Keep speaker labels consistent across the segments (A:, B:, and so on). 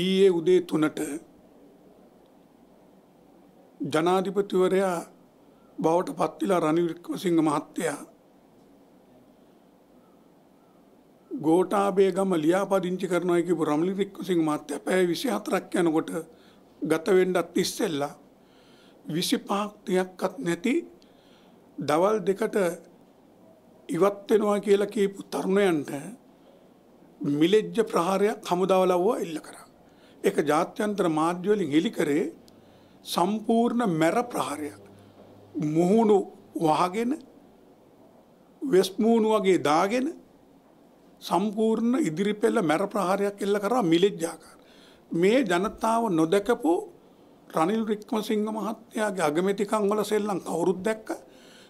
A: ඊයේ උදේ තුනට ජනාධිපතිවරයා බවට පත්වෙලා රනිල් වික්‍රමසිංහ මහත්තයා ගෝඨාභය ගම ලියාපදිංචි කරනවා කියපු රනිල් වික්‍රමසිංහ මහත්තයා පැය 24ක් යනකොට ගත වෙන්නත් ඉස්සෙල්ලා 25ක් 30ක්වත් නැති දවල් දෙකට ඉවත් වෙනවා කියලා කියපු තරුණයන්ට මිලෙජ්ජ ප්‍රහාරයක් හමුදාව ලව්වා එල්ල කරා ඒක ජාත්‍යන්තර මාධ්‍ය වලින් හෙළි කරේ සම්පූර්ණ මැර ප්‍රහාරයක්. මුහුණු වහගෙන වෙස් මූණු වගේ දාගෙන සම්පූර්ණ ඉදිරිපෙළ මැර ප්‍රහාරයක් එල්ල කරා මිලෙජ්ජාකාර. මේ ජනතාව නොදකපු රනිල් රික්මසිංහ මහත්තයාගේ අගමැතිකම් වල සෙල්ලම් කවුරුත් දැක්ක.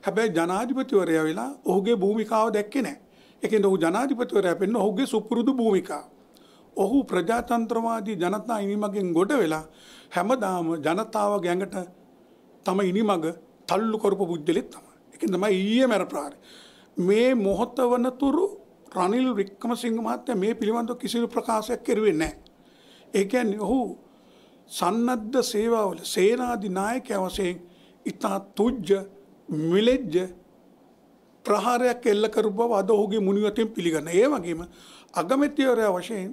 A: හැබැයි ජනාධිපතිවරයා වෙලා ඔහුගේ භූමිකාව දැක්කේ නැහැ. ඒකෙන්ද ඔහු ජනාධිපතිවරයා වෙන්න ඔහුගේ සුපුරුදු භූමිකාව. ඔහු ප්‍රජාතන්ත්‍රවාදී ජනතා ඉනිමගෙන් ගොඩ වෙලා හැමදාම ජනතාව ගැඟට තම ඉනිමග තල්ලු කරපු පුද්ගලෙත් තම එක තමයි ඊයේ මැර ප්‍රාරි. මේ මොහොත වනතුරු රනිල් වික්‍රමසිංහ මහත්තයා මේ පිළිබඳව කිසිදු ප්‍රකාශයක් කෙරුවේ නැහැ. ඒ කියන්නේ ඔහු සන්නද්ධ සේවාවල සේනාධි නායකයා වශයෙන් ඉතා තුජ්ජ මිලෙජ්ජ ප්‍රහාරයක් එල්ල කරපු බව අද ඔහුගේ මුනිවතෙන් පිළිගන්න. ඒ වගේම අගමැතිවරයා වශයෙන්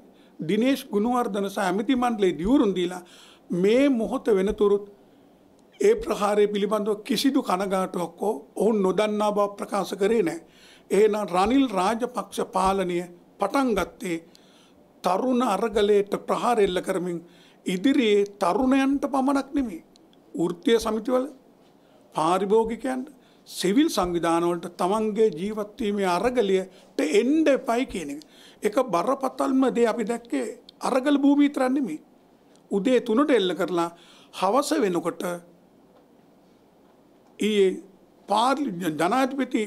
A: දිනේශ් ගුණවර්ධන සහ ඇමති මණ්ඩලයේ දියුරුන් දීලා මේ මොහොත වෙනතුරුත් ඒ ප්‍රහාරය පිළිබඳව කිසිදු කනගාටුවක් හෝ ඔවුන් නොදන්නා බව ප්‍රකාශ කරේ නැහැ. එහෙනම් රනිල් රාජපක්ෂ පාලනය පටන් ගත්තේ තරුණ අරගලයට ප්‍රහාර එල්ල කරමින් ඉදිරියේ තරුණයන්ට පමණක් නෙමෙයි. වෘත්තීය සමිතිවල පාරිභෝගිකයන්ට සිවිල් සංවිධානවලට තමන්ගේ ජීවත්වීමේ අරගලියට එන්ඩ එපයි කියන එක. එක බරපතල්ම දේ අපි දැක්කේ අරගල භූමිතරන් නෙමෙයි. උදේ 3ට එල්ල කරලා හවස වෙනකොට ඊයේ පාර්ලි ජනාධිපති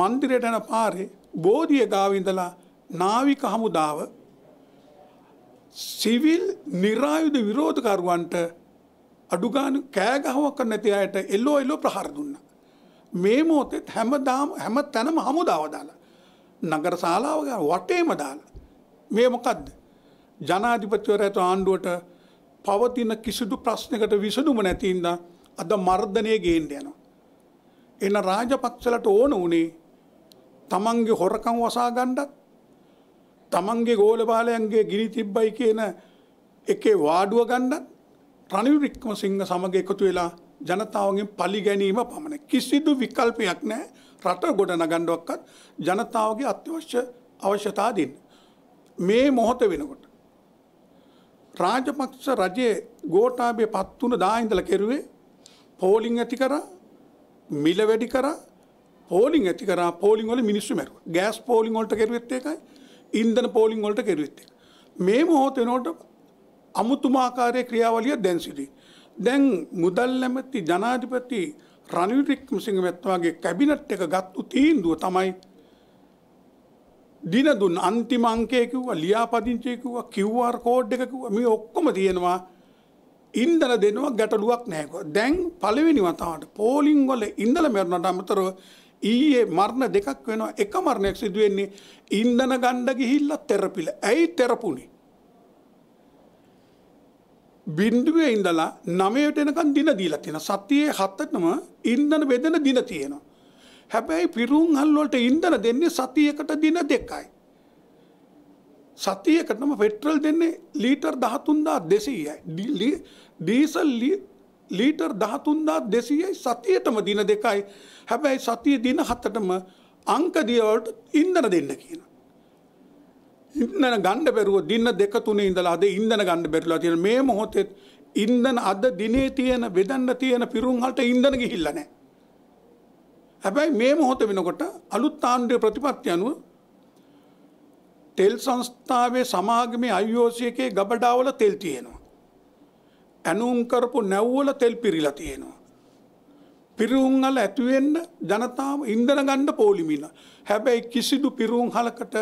A: මන්දිරයට යන පාරේ බෝධිය ගාව ඉඳලා නාවික හමුදාව සිවිල් નિરાයුධ විරෝධකරුවන්ට අඩුගාන කෑ ගහවක් නැති අයට එල්ලෝ එල්ලෝ ප්‍රහාර දුන්නා. මේ මොහොතේ හැමදාම හැම තැනම හමුදාව දාලා නගර ශාලාව වටේම දාලා මේ මොකද්ද ජනාධිපතිවරයාට ආණ්ඩුවට පවතින කිසිදු ප්‍රශ්නයකට විසඳුම නැති හින්දා අද මර්ධනය ගේන්න යනවා එන රාජපක්ෂලට ඕන උනේ තමන්ගේ හොරකම් වසා ගන්නත් තමන්ගේ ගෝල බාලයන්ගේ ගිනි තිබ්බයි කියන එකේ වාඩුව ගන්නත් රනිල් වික්‍රමසිංහ සමග එකතු වෙලා ජනතාවගෙන් පලි ගැනීම පමණ කිසිදු විකල්පයක් නෑ රට ගොඩ නගණ්ඩුවක්කත් ජනතාවගේ අත්‍යවශ්‍ය අවශ්‍යතා දෙන්න. මේ මොහොත වෙනකොට. රාජපක්ෂ රජයේ ගෝටාබය පත්වුණ දාහින්දල කෙරුවේ පෝලිං ඇති කර මිල වැඩි කර පෝලිින් ඇති කර පෝලිින්වල මිනිස්සු මැරුව ගෑස් පෝලිින් ොට කෙරවෙත් එකයි ඉන්දන පෝලිින් ොලට කෙරවෙත් එක. මේ මොහොත වෙනෝට අමුතුමාකාරය ක්‍රියාවලිය දැන්සිටී. දැන් මුදල් නැමැති ජනාධිපති රනිල් වික්‍රමසිංහ මැතිතුමාගේ කැබිනට් එක ගත්තු තීන්දුව තමයි දින දුන් අන්තිම අංකය කිව්වා ලියාපදිංචි කිව්වා QR කෝඩ් එක කිව්වා මේ ඔක්කොම තියෙනවා ඉන්දන දෙනවා ගැටලුවක් නැහැ කිව්වා දැන් පළවෙනි වතාවට පෝලිං වල ඉන්දන මරණට අමතරව ඊයේ මරණ දෙකක් වෙනවා එක මරණයක් සිදු වෙන්නේ ඉන්දන ගණ්ඩ ගිහිල්ලා තෙරපිල ඇයි තෙරපුණේ බින්දුවේ ඉඳලා නමයට එනකන් දින දීලා තියෙන සතියේ හත්තටම ඉන්ධන බෙදෙන දින තියෙනවා. හැබැයි පිරුම් හල් වලට ඉන්ධන දෙන්නේ සතියකට දින දෙකයි. සතියකටම පෙට්‍රල් දෙන්නේ ලීටර් 13200යි. ඩීසල් ලීටර් 13200යි සතියටම දින දෙකයි. හැබැයි සතිය දින හතටම අංක දිය වලට ඉන්ධන දෙන්න කියනවා. ඉන්දන ගණ්ඩ බැරුව දින්න දෙක තුනේ ඉඳලා අද ඉන්දන ගණ්ඩ බැරිලා තියෙන මේ මොහොතේ ඉන්දන අද දිනේ තියෙන බෙදන්න තියෙන පිරුම් වලට ඉන්දන ගිහිල්ලා නැහැ. හැබැයි මේ මොහොත වෙනකොට අලුත් ආණ්ඩුවේ ප්‍රතිපත්ති අනුව තෙල් සංස්ථාවේ සමාගමේ IOC එකේ ගබඩාවල තෙල් තියෙනවා. ඇනුම් කරපු නැව්වල තෙල් පිරීලා තියෙනවා. පිරුම් වල ඇතුවෙන්න ජනතාව ඉන්දන ගන්න පොලිමින. හැබැයි කිසිදු පිරුම් හලකට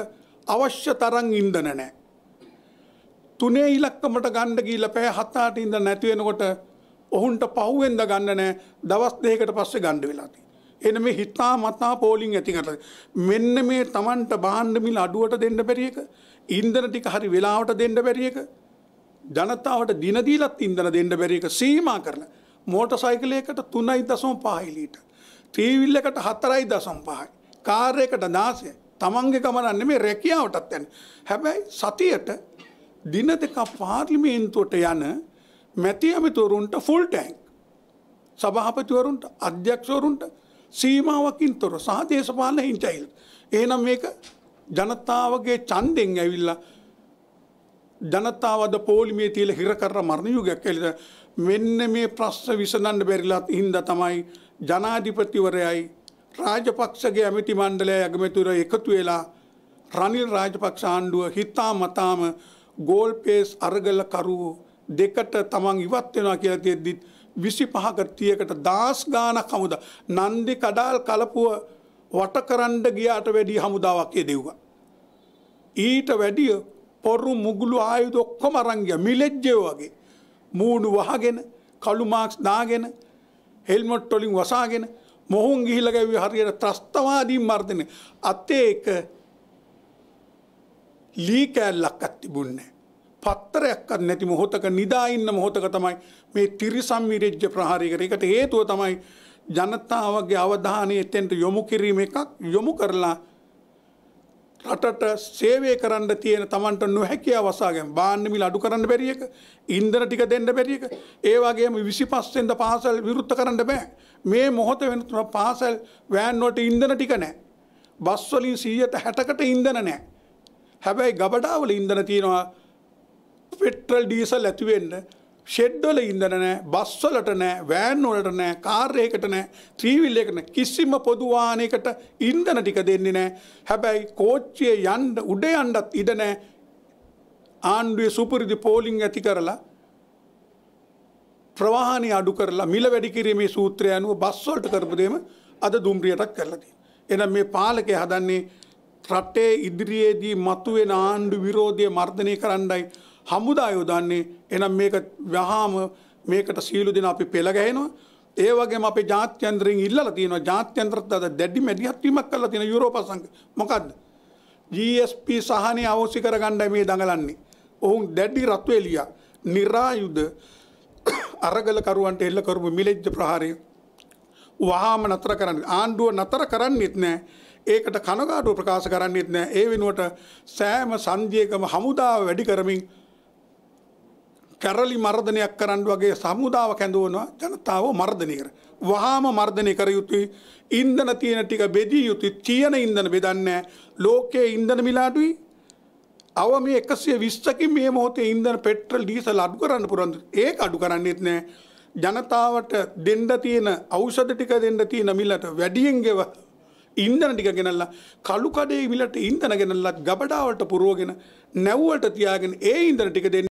A: අවශ්‍ය තරම් ඉන්ධන නැහැ. තුනේ ඉලක්කමට ගන්න ගිහිල්ලා පැය 7-8 ඉඳන් නැති වෙනකොට ඔහුන්ට පහුවෙන්ද ගන්න නැහැ දවස් දෙකකට පස්සේ ගන්න වෙලා තියෙනවා. එන මේ හිතා මතා පෝලිං ඇති කරලා මෙන්න මේ Tamanට භාණ්ඩ මිල අඩුවට දෙන්න බැරි එක, ඉන්ධන ටික හරි වෙලාවට දෙන්න බැරි එක, ජනතාවට දින දීලත් ඉන්ධන දෙන්න බැරි එක සීමා කරලා මෝටර් සයිකලයකට 3.5 ලීටර්, ත්‍රිවිල් එකට 4.5යි, කාර් එකට 16 තමන්ගේ ගමනන්න මේ රැකියාවටත් යන. හැබැයි සතියට දින දෙක පාර්ලිමේන්තුවට යන මැති ඇමතුවරුන්ට ෆුල් ටැන්ක්. සභහපතිවරුන්ට අධ්‍යක්ෂවරුන්ට සීමාවකින් තොර සහ දේශපාලන හිංචයිල්. ඒනම් මේක ජනතාවගේ චන්දෙන් ඇවිල්ලා ජනතාවද පෝලිමේ තියල හිර කර මරණ යුගයක් එලිද මෙන්න මේ ප්‍රශ්න විසඳන්න බැරිලත් හින්ද තමයි ජනාධිපතිවරයයි රාජපක්ෂගේ ඇමති මණ්ඩලය ඇගමැතුර එකතු වෙලා රනිල් රාජපක්ෂ ආණ්ඩුව හිතා මතාම ගෝල් පේස් අරගල කරුවෝ දෙකට තමන් ඉවත් වෙනවා කියලා තියෙද්දිත් 25ක 30කට දාස් ගාණක් හමුදා නන්දි කඩාල් කලපුව වටකරන්න ගියාට වැඩි හමුදාවක් එදෙව්වා ඊට වැඩිය පොරු මුගුළු ආයුධ ඔක්කොම අරන් ගියා මිලෙජ්ජේ වගේ මූණු වහගෙන කළු මාක්ස් දාගෙන හෙල්මට් වලින් වසාගෙන මොහුන් ගිහිල්ලා ගැව්වේ හරියට ත්‍රස්තවාදී මර්ධනය. අතේ එක ලී කෑල්ලක්වත් තිබුණේ පත්තරයක්වත් නැති මොහොතක නිදා ඉන්න මොහොතක තමයි මේ තිරිසන් විරෙජ්‍ය ප්‍රහාරය කරේ. ඒකට හේතුව තමයි ජනතාවගේ අවධානය එතෙන්ට යොමු කිරීම එකක් යොමු කරලා රටට සේවය කරන්න තියෙන තමන්ට නොහැකි අවසාගෙන් බාන්න මිල අඩු කරන්න බැරි එක, ඉන්ධන ටික දෙන්න බැරි එක, ඒ වගේම 25 පාසල් විරුද්ධ කරන්න බෑ. මේ මොහොත වෙනතුන පාසල් වෑන් වලට ඉන්ධන ටික නැහැ. බස් වලින් 160කට ඉන්ධන නැහැ. හැබැයි ගබඩාවල ඉන්ධන තියෙනවා පෙට්‍රල් ඩීසල් ඇති වෙන්න ෂෙඩ්ඩොල ඉඳන නෑ බස්වලට නෑ වෑන් වලට නෑ කාර් එකකට නෑ ත්‍රීවිල් එකට නෑ කිසිම පොදු වාහනයකට ඉන්ධන ටික දෙන්නේ නෑ හැබැයි කෝච්චිය යන්න උඩ යන්නත් ඉඩ නෑ ආණ්ඩුවේ සුපුරුදු පෝලිං ඇති කරලා ප්‍රවාහනය අඩු කරලා මිල වැඩි කිරීමේ සූත්‍රය අනුව බස්වලට කරපු දෙම අද දුම්රියටත් කරලා තියෙනවා එහෙනම් මේ පාලකය හදන්නේ රටේ ඉදිරියේදී මතුවෙන ආණ්ඩු විරෝධය මර්ධනය කරන්නයි හමුදායෝ දන්නේ එනම් මේක වහාම මේකට සීලු දෙන අපි පෙළගැහෙනවා. ඒ වගේම අපේ ජාත්‍යන්තරයෙන් ඉල්ලලා තියෙනවා ජාත්‍යන්තරත් අද දැඩි මැඩිහත් වීමක් කරලා තියෙන යුරෝප සංඝ. මොකද්ද? GSP සහනය අවශ්‍ය කරගන්නයි මේ දඟලන්නේ. ඔවුන් දැඩි රත් වේලියා નિરાයුධ අරගලකරුවන්ට එල්ල කරපු මිලෙජ්ජ ප්‍රහාරය වහාම නතර කරන්න ආණ්ඩුව නතර කරන්නෙත් නෑ ඒකට කනගාටුව ප්‍රකාශ කරන්නෙත් නෑ ඒ වෙනුවට සෑම සංජයකම හමුදාව වැඩි කරමින් කැරලි මර්ධනයක් කරන්න වගේ සමුදාව කැඳවනවා ජනතාව මර්ධනය කර. වහාම මර්ධනය කර යුතුයි ඉන්දන තියෙන ටික බෙදී යුතු තියෙන ඉන්දන බෙදන්නේ ලෝකයේ ඉන්දන මිලාඩුයි අව මේ එකසිය විස්සකින් මේ මොහොතේ ඉන්දන පෙට්‍රල් ඩීසල් අඩු කරන්න පුරන් ඒක අඩු කරන්නෙත් නෑ ජනතාවට දෙන්න තියෙන ඖෂධ ටික දෙන්න තියෙන මිලට වැඩියෙන් ගෙව ඉන්දන ටික ගෙනල්ලා කළු කඩේ මිලට ඉන්දන ගෙනල්ලා ගබඩාවට පුරවගෙන නැව්වට තියාගෙන ඒ ඉන්දන ටික දෙන්න